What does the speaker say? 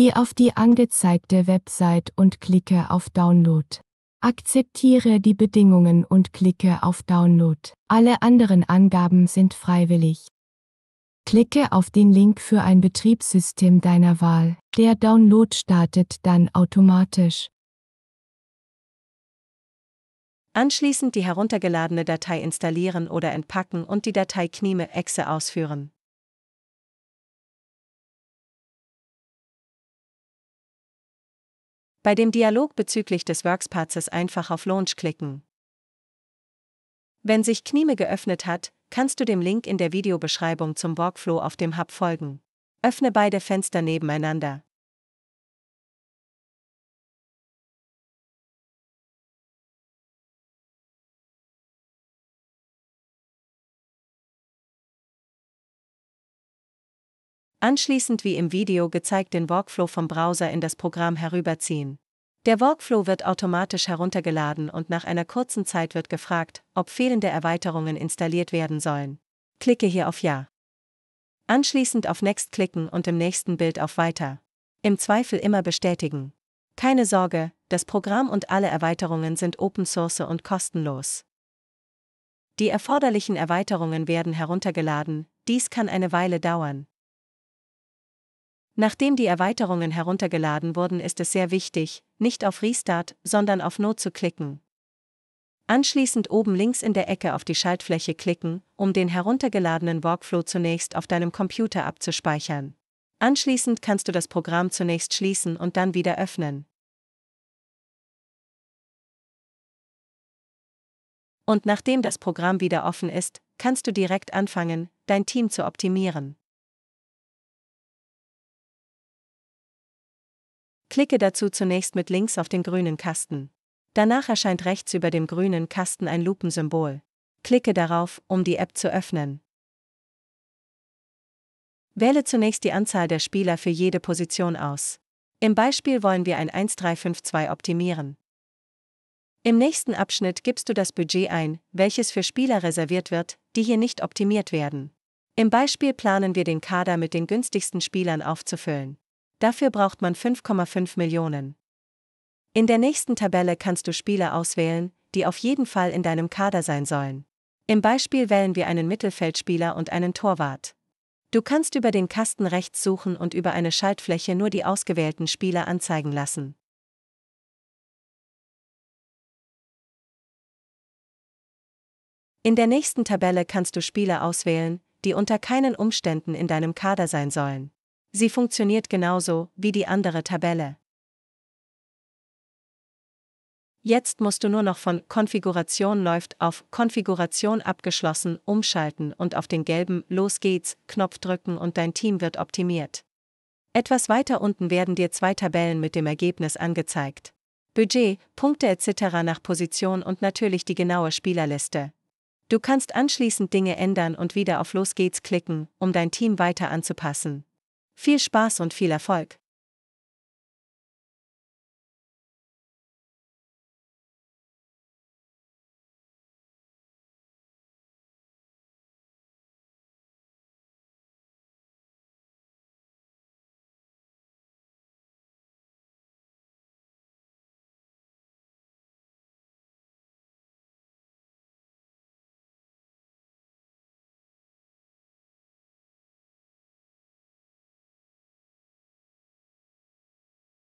Geh auf die angezeigte Website und klicke auf Download. Akzeptiere die Bedingungen und klicke auf Download. Alle anderen Angaben sind freiwillig. Klicke auf den Link für ein Betriebssystem deiner Wahl. Der Download startet dann automatisch. Anschließend die heruntergeladene Datei installieren oder entpacken und die Datei Knime Exe ausführen. Bei dem Dialog bezüglich des Workspaces einfach auf Launch klicken. Wenn sich Knieme geöffnet hat, kannst du dem Link in der Videobeschreibung zum Workflow auf dem Hub folgen. Öffne beide Fenster nebeneinander. Anschließend wie im Video gezeigt den Workflow vom Browser in das Programm herüberziehen. Der Workflow wird automatisch heruntergeladen und nach einer kurzen Zeit wird gefragt, ob fehlende Erweiterungen installiert werden sollen. Klicke hier auf Ja. Anschließend auf Next klicken und im nächsten Bild auf Weiter. Im Zweifel immer bestätigen. Keine Sorge, das Programm und alle Erweiterungen sind Open Source und kostenlos. Die erforderlichen Erweiterungen werden heruntergeladen, dies kann eine Weile dauern. Nachdem die Erweiterungen heruntergeladen wurden, ist es sehr wichtig, nicht auf Restart, sondern auf Not zu klicken. Anschließend oben links in der Ecke auf die Schaltfläche klicken, um den heruntergeladenen Workflow zunächst auf deinem Computer abzuspeichern. Anschließend kannst du das Programm zunächst schließen und dann wieder öffnen. Und nachdem das Programm wieder offen ist, kannst du direkt anfangen, dein Team zu optimieren. Klicke dazu zunächst mit links auf den grünen Kasten. Danach erscheint rechts über dem grünen Kasten ein Lupensymbol. Klicke darauf, um die App zu öffnen. Wähle zunächst die Anzahl der Spieler für jede Position aus. Im Beispiel wollen wir ein 1352 optimieren. Im nächsten Abschnitt gibst du das Budget ein, welches für Spieler reserviert wird, die hier nicht optimiert werden. Im Beispiel planen wir den Kader mit den günstigsten Spielern aufzufüllen. Dafür braucht man 5,5 Millionen. In der nächsten Tabelle kannst du Spieler auswählen, die auf jeden Fall in deinem Kader sein sollen. Im Beispiel wählen wir einen Mittelfeldspieler und einen Torwart. Du kannst über den Kasten rechts suchen und über eine Schaltfläche nur die ausgewählten Spieler anzeigen lassen. In der nächsten Tabelle kannst du Spieler auswählen, die unter keinen Umständen in deinem Kader sein sollen. Sie funktioniert genauso wie die andere Tabelle. Jetzt musst du nur noch von Konfiguration läuft auf Konfiguration abgeschlossen umschalten und auf den gelben Los geht's Knopf drücken und dein Team wird optimiert. Etwas weiter unten werden dir zwei Tabellen mit dem Ergebnis angezeigt. Budget, Punkte etc. nach Position und natürlich die genaue Spielerliste. Du kannst anschließend Dinge ändern und wieder auf Los geht's klicken, um dein Team weiter anzupassen. Viel Spaß und viel Erfolg!